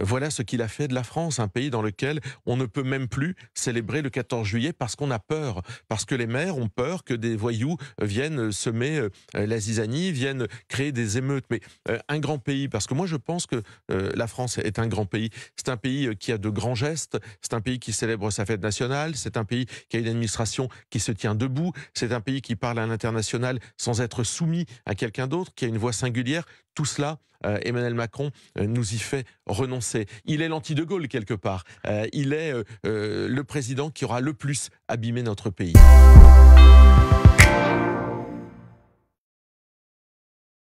Voilà ce qu'il a fait de la France, un pays dans lequel on ne peut même plus célébrer le 14 juillet parce qu'on a peur, parce que les maires ont peur que des voyous euh, viennent euh, semer euh, la zizanie, viennent créer des émeutes. Mais un grand pays, parce que moi je pense que la France est un grand pays. C'est un pays qui a de grands gestes, c'est un pays qui célèbre sa fête nationale, c'est un pays qui a une administration qui se tient debout, c'est un pays qui parle à l'international sans être soumis à quelqu'un d'autre, qui a une voix singulière. Tout cela, Emmanuel Macron nous y fait renoncer. Il est l'anti-de Gaulle quelque part. Euh, il est euh, euh, le président qui aura le plus abîmé notre pays.